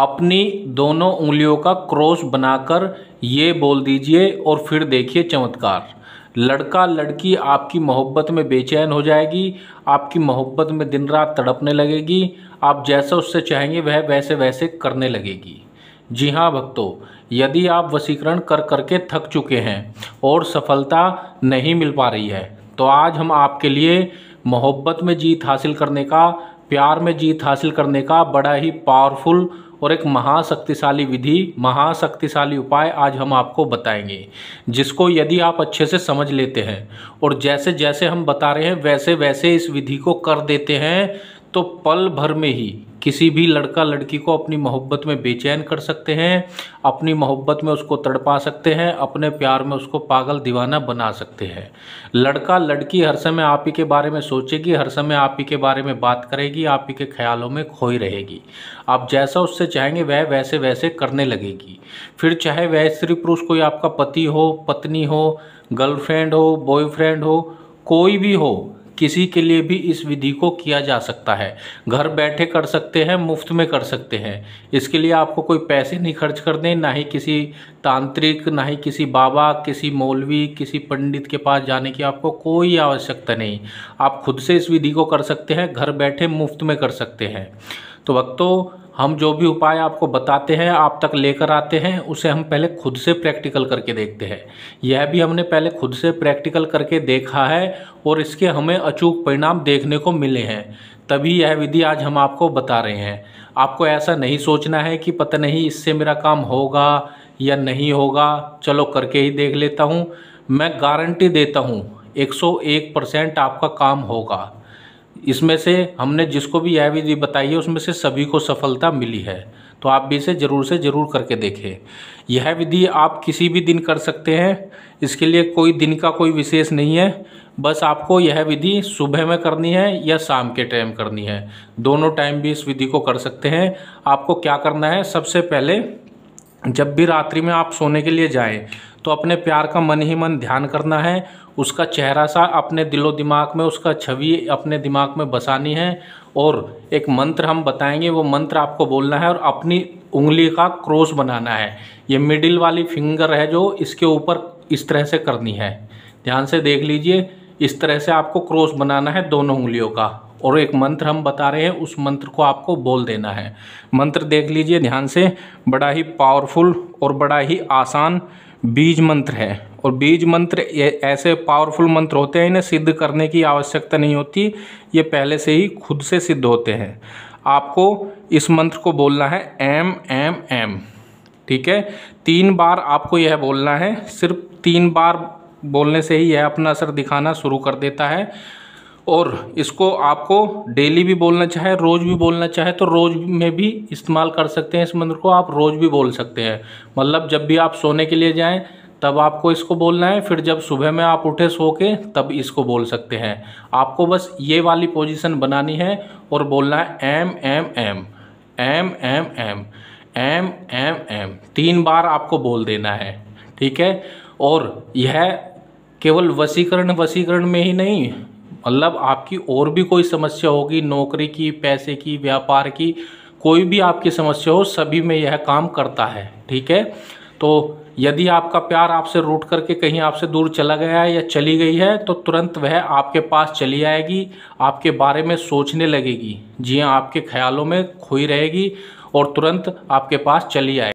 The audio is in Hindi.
अपनी दोनों उंगलियों का क्रॉस बनाकर ये बोल दीजिए और फिर देखिए चमत्कार लड़का लड़की आपकी मोहब्बत में बेचैन हो जाएगी आपकी मोहब्बत में दिन रात तड़पने लगेगी आप जैसा उससे चाहेंगे वह वैसे वैसे करने लगेगी जी हाँ भक्तों यदि आप वसीकरण कर करके थक चुके हैं और सफलता नहीं मिल पा रही है तो आज हम आपके लिए मोहब्बत में जीत हासिल करने का प्यार में जीत हासिल करने का बड़ा ही पावरफुल और एक महाशक्तिशाली विधि महाशक्तिशाली उपाय आज हम आपको बताएंगे जिसको यदि आप अच्छे से समझ लेते हैं और जैसे जैसे हम बता रहे हैं वैसे वैसे इस विधि को कर देते हैं तो पल भर में ही किसी भी लड़का लड़की को अपनी मोहब्बत में बेचैन कर सकते हैं अपनी मोहब्बत में उसको तड़पा सकते हैं अपने प्यार में उसको पागल दीवाना बना सकते हैं लड़का लड़की हर समय आप ही के बारे में सोचेगी हर समय आप ही के बारे में बात करेगी आप ही के ख्यालों में खोई रहेगी आप जैसा उससे चाहेंगे वह वैसे वैसे करने लगेगी फिर चाहे वह स्त्री पुरुष कोई आपका पति हो पत्नी हो गर्लफ्रेंड हो बॉयफ्रेंड हो कोई भी हो किसी के लिए भी इस विधि को किया जा सकता है घर बैठे कर सकते हैं मुफ्त में कर सकते हैं इसके लिए आपको कोई पैसे नहीं खर्च करने ना ही किसी तांत्रिक ना ही किसी बाबा किसी मौलवी किसी पंडित के पास जाने की आपको कोई आवश्यकता नहीं आप खुद से इस विधि को कर सकते हैं घर बैठे मुफ्त में कर सकते हैं तो वक्तों हम जो भी उपाय आपको बताते हैं आप तक लेकर आते हैं उसे हम पहले खुद से प्रैक्टिकल करके देखते हैं यह भी हमने पहले खुद से प्रैक्टिकल करके देखा है और इसके हमें अचूक परिणाम देखने को मिले हैं तभी यह विधि आज हम आपको बता रहे हैं आपको ऐसा नहीं सोचना है कि पता नहीं इससे मेरा काम होगा या नहीं होगा चलो करके ही देख लेता हूँ मैं गारंटी देता हूँ 101 परसेंट आपका काम होगा इसमें से हमने जिसको भी यह विधि बताई है उसमें से सभी को सफलता मिली है तो आप भी इसे ज़रूर से ज़रूर करके देखें यह विधि आप किसी भी दिन कर सकते हैं इसके लिए कोई दिन का कोई विशेष नहीं है बस आपको यह विधि सुबह में करनी है या शाम के टाइम करनी है दोनों टाइम भी इस विधि को कर सकते हैं आपको क्या करना है सबसे पहले जब भी रात्रि में आप सोने के लिए जाएँ तो अपने प्यार का मन ही मन ध्यान करना है उसका चेहरा सा अपने दिलो दिमाग में उसका छवि अपने दिमाग में बसानी है और एक मंत्र हम बताएंगे वो मंत्र आपको बोलना है और अपनी उंगली का क्रॉस बनाना है ये मिडिल वाली फिंगर है जो इसके ऊपर इस तरह से करनी है ध्यान से देख लीजिए इस तरह से आपको क्रॉस बनाना है दोनों उंगलियों का और एक मंत्र हम बता रहे हैं उस मंत्र को आपको बोल देना है मंत्र देख लीजिए ध्यान से बड़ा ही पावरफुल और बड़ा ही आसान बीज मंत्र है और बीज मंत्र ऐसे पावरफुल मंत्र होते हैं इन्हें सिद्ध करने की आवश्यकता नहीं होती ये पहले से ही खुद से सिद्ध होते हैं आपको इस मंत्र को बोलना है एम एम एम ठीक है तीन बार आपको यह बोलना है सिर्फ तीन बार बोलने से ही यह अपना असर दिखाना शुरू कर देता है और इसको आपको डेली भी बोलना चाहे रोज़ भी बोलना चाहे तो रोज़ में भी इस्तेमाल कर सकते हैं इस मंत्र को आप रोज़ भी बोल सकते हैं मतलब जब भी आप सोने के लिए जाएं तब आपको इसको बोलना है फिर जब सुबह में आप उठे सो के तब इसको बोल सकते हैं आपको बस ये वाली पोजीशन बनानी है और बोलना है M M M M M M M M M तीन बार आपको बोल देना है ठीक है और यह केवल वसीकरण वसीकरण में ही नहीं मतलब आपकी और भी कोई समस्या होगी नौकरी की पैसे की व्यापार की कोई भी आपकी समस्या हो सभी में यह काम करता है ठीक है तो यदि आपका प्यार आपसे रूट करके कहीं आपसे दूर चला गया है या चली गई है तो तुरंत वह आपके पास चली आएगी आपके बारे में सोचने लगेगी जी हाँ आपके ख्यालों में खोई रहेगी और तुरंत आपके पास चली आएगी